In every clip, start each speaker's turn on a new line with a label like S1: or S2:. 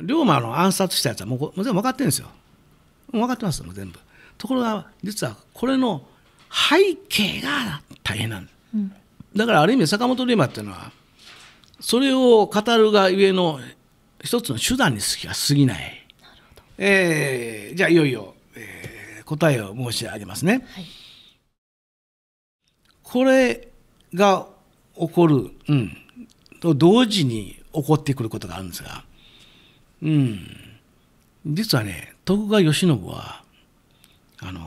S1: 龍馬の暗殺したやつはもうもう全部分かってるんですよ分かってますもう全部ところが実はこれの背景が大変なんです、うん、だからある意味坂本龍馬っていうのはそれを語るがゆえの一つの手段にすきはすぎない。なえー、じゃあいよいよ、えー、答えを申し上げますね。はい、これが起こる、うん、と同時に起こってくることがあるんですがうん、実はね徳川慶喜はあの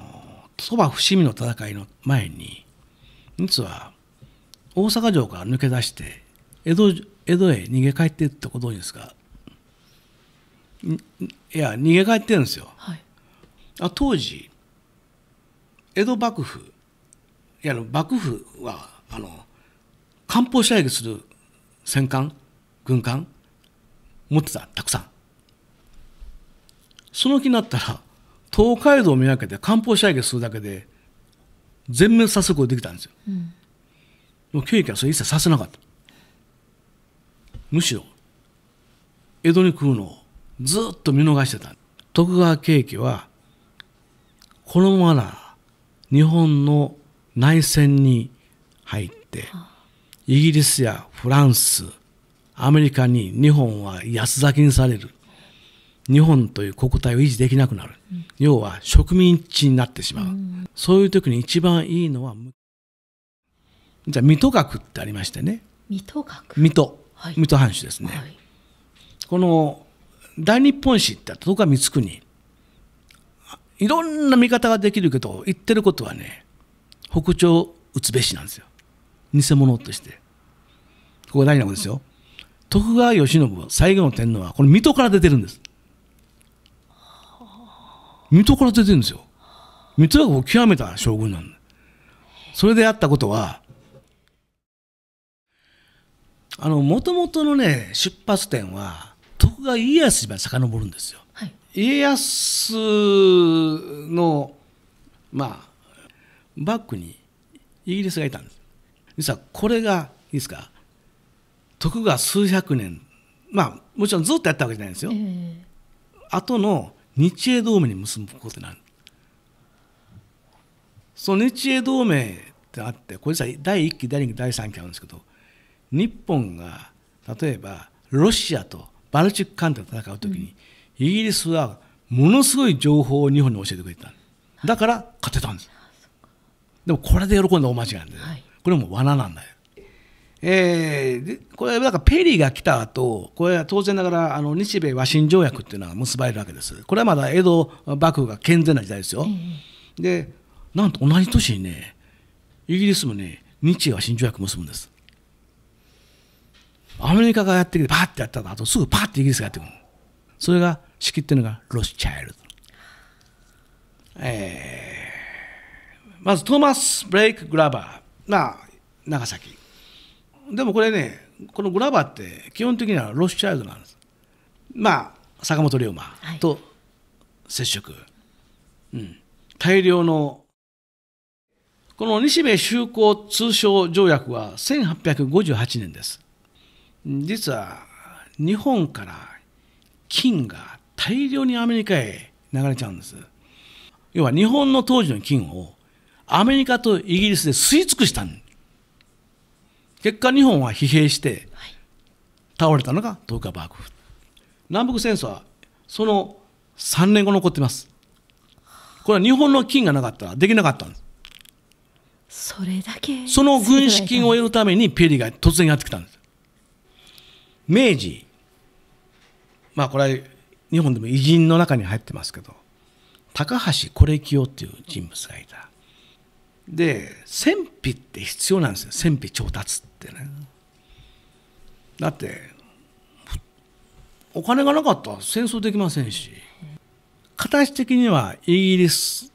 S1: 鳥羽伏見の戦いの前に実は大阪城から抜け出して江戸江戸へ逃げ帰ってってことですがいや逃げ帰ってるんですよ。はい、あ当時江戸幕府いや幕府はあの艦砲射撃する戦艦軍艦持ってたたくさん。その気になったら東海道を見分けて漢方射撃するだけで全面殺速できたんですよ、うもうーキはそれ一切させなかったむしろ江戸に来るのをずっと見逃してた徳川景気はこのままな日本の内戦に入ってイギリスやフランスアメリカに日本は安咲きにされる日本という国体を維持できなくなる、うん、要は植民地になってしまう、うん、そういう時に一番いいのはじゃあ水戸学ってありましてね水戸学水戸、はい、水戸藩主ですね、はい、この大日本史ってあったとこ光圀いろんな見方ができるけど言ってることはね北朝つべしなんですよ偽物としてここ大事なことですよ、うん、徳川慶喜最後の天皇はこの水戸から出てるんです水戸から出てるんですよ。水戸が極めた将軍なんだ。それであったことは、あの、もともとのね、出発点は、徳川家康に遡るんですよ。はい、家康の、まあ、バックにイギリスがいたんです。実はこれが、いいですか、徳川数百年、まあ、もちろんずっとやったわけじゃないんですよ。えー、後の日英同盟に結ぶことになる。その日英同盟ってあってこれさ第1期第2期第3期あるんですけど日本が例えばロシアとバルチック艦隊と戦う時に、うん、イギリスはものすごい情報を日本に教えてくれただから勝てたんです。でもこれで喜んだ大間違いなんで、はい、これも罠なんだよ。えー、これはだからペリーが来た後これは当然ながらあの日米和親条約っていうのは結ばれるわけです。これはまだ江戸幕府が健全な時代ですよ。でなんと同じ年にねイギリスもね日米和親条約結ぶんです。アメリカがやってきてパーってやった後すぐパーってイギリスがやってくるそれが仕切ってるのがロスチャイルド、えー、まずトーマス・ブレイク・グラバーまあ長崎でもこれねこのグラバーって基本的にはロスチャイルドなんですまあ坂本龍馬と接触、はい、うん、大量のこの日米修好通商条約は1858年です実は日本から金が大量にアメリカへ流れちゃうんです要は日本の当時の金をアメリカとイギリスで吸い尽くしたん結果日本は疲弊して倒れたのが東海幕府南北戦争はその3年後残ってますこれは日本の金がなかったらできなかったんですそれだけその軍資金を得るためにペリーが突然やってきたんです明治まあこれは日本でも偉人の中に入ってますけど高橋是清っていう人物がいたで戦費って必要なんですよ戦費調達ってねだってお金がなかったら戦争できませんし形的にはイギリス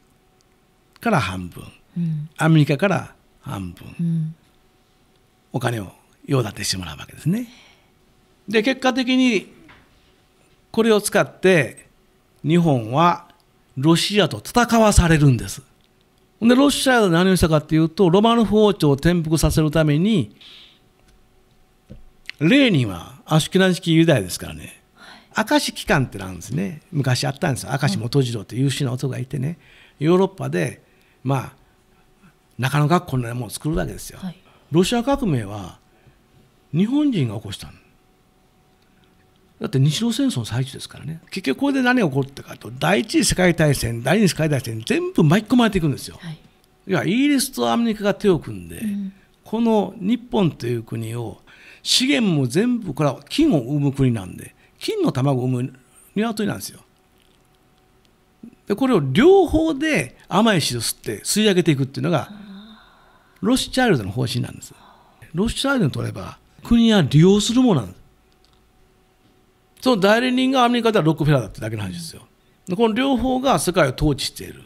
S1: から半分、うん、アメリカから半分、うん、お金を用立てしてもらうわけですね。で結果的にこれを使って日本はロシアと戦わされるんです。でロシアが何をしたかというとロマノフ王朝を転覆させるためにレーニンはアシュキナジキユダヤですからね、はい、明石機関ってなんですね昔あったんですよ明石元次郎って優秀な男がいてねヨーロッパでまあ中野学校のものを作るわけですよ、はい、ロシア革命は日本人が起こしたのだって日露戦争の最中ですからね結局これで何が起こったかと第一次世界大戦第二次世界大戦全部巻き込まれていくんですよ。はい、いやイギリスとアメリカが手を組んで、うん、この日本という国を資源も全部これは金を生む国なんで金の卵を産む鶏なんですよ。でこれを両方で甘い汁を吸って吸い上げていくっていうのがロスチャイルドの方針なんです。ロスチャイルドにとれば国は利用するものなんです。その代理人がアメリカではロックフェラーだってだけの話ですよ。この両方が世界を統治している。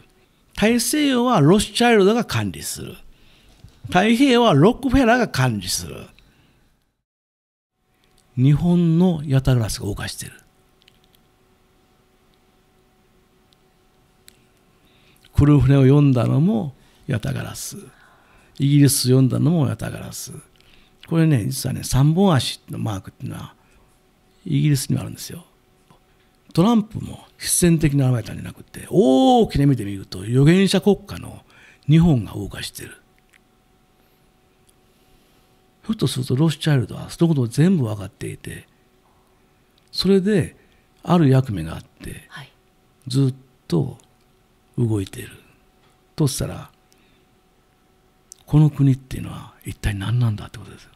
S1: 大西洋はロスチャイルドが管理する。太平洋はロックフェラーが管理する。日本のヤタガラスが動かしている。クルフネを読んだのもヤタガラス。イギリスを読んだのもヤタガラス。これね、実はね、三本足のマークっていうのは、イギリスにはあるんですよ。トランプも必然的に現れたんじゃなくて大きな意味で見ると預言者国家の日本が謳歌してる。ふっとするとロスチャイルドはそのことを全部分かっていてそれである役目があって、はい、ずっと動いている。としたらこの国っていうのは一体何なんだってことですよ。